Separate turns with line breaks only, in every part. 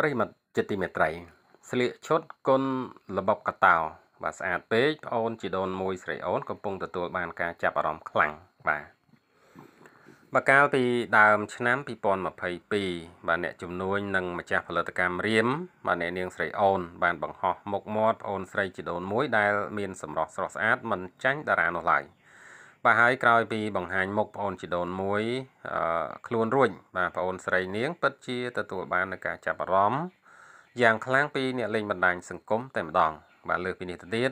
ប្រិមត្តចិត្តទីមេត្រី ស្លៀកឈុតគុណរបបកតោបាទស្អាត ពេកប្អូនជីដូនមួយស្រីអូនកំពុងទទួលបានការចាប់អារម្មណ៍ខ្លាំងបាទបកាលពីដើមឆ្នាំ2022បាទអ្នកជំនួញនិងម្ចាស់ផលិតកម្មរៀមបាទអ្នកនាងស្រីអូន បានបង្ហោះមុខមាត់ប្អូនស្រីជីដូនមួយដែលមានសម្រស់ស្រស់ស្អាត មិនចាញ់តារានោះឡើយ។បាទហើយក្រោយពីបង្ហាញមុខបងអូនជីដូនមួយអឺខ្លួនរួចបាទបងអូនស្រីនាងពិតជាទទួលបាននូវការចាប់អារម្មណ៍យ៉ាងខ្លាំងពីអ្នកលេងបណ្ដាញសង្គមតែម្ដង បាទលើសពីនេះទៅទៀត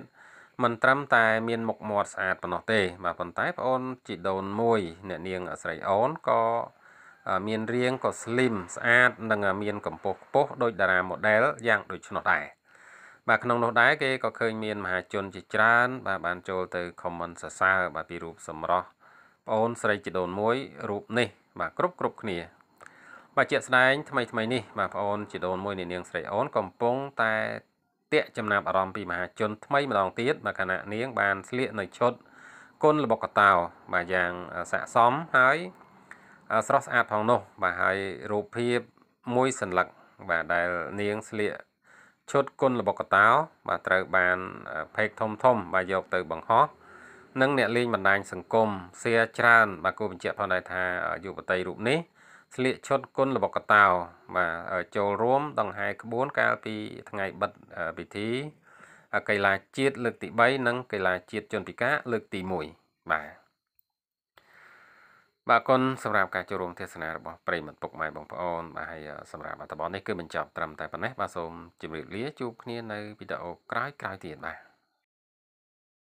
មិនត្រឹមតែមានមុខមាត់ស្អាតប៉ុណ្ណោះទេ បាទប៉ុន្តែបងអូនជីដូនមួយអ្នកនាងស្រីអូនក៏មានរាងក៏ស្លីមស្អាតនិង មានកម្ពស់ខ្ពស់ដោយតារាម៉ូដែលយ៉ាងដូចនោះដែរបាទក្នុងនោះដែរគេក៏ឃើញមានមហាជនជាច្រើន បាទបានចូលទៅ comment សរសើរបាទពីរូបសម្រស់ប្អូនស្រីជីដូនមួយរូបនេះ បាទគ្រប់គ្រប់គ្នាបាទជាក់ស្ដែងថ្មីថ្មីនេះបាទប្អូនជីដូនមួយនៃនាងស្រីអូនកំពុងតែតាក់ចំណាប់អារម្មណ៍ពីមហាជនថ្មីម្ដងទៀតមកខណៈនាង បានស្លៀកនៅឈុតគុណលបកតោបាទយ៉ាងស័កសមហើយស្រស់ស្អាតផងនោះ បាទហើយរូបភាពមួយសន្លឹកបាទដែលនាងស្លៀកឈុតគុណរបស់កតោបាទត្រូវបានផេកធំធំ បាទយកទៅបង្ហោះនិងអ្នកលេងបណ្ដាញសង្គមសៀច្រើនបាទគូបញ្ជាក់ផងដែរថាយុវតីរូបនេះស្លៀកឈុតគុណរបស់កតោ បាទចូលរួមដង្ហែក្បួនកាលពីថ្ងៃបិទពិធីកីឡាជាតិលើកទី3និងកីឡាជាតិជនពិការលើកទី1បាទបាទគុណសម្រាប់ការចូលរួមទេសនារបស់ប្រិមត្តពុកម៉ែបងប្អូនបាទហើយសម្រាប់អត្ថបទនេះគឺបញ្ចប់ត្រឹមតែប៉ុណ្ណេះបាទសូមជម្រាបលាជួបគ្នានៅវីដេអូក្រោយៗទៀតបាទ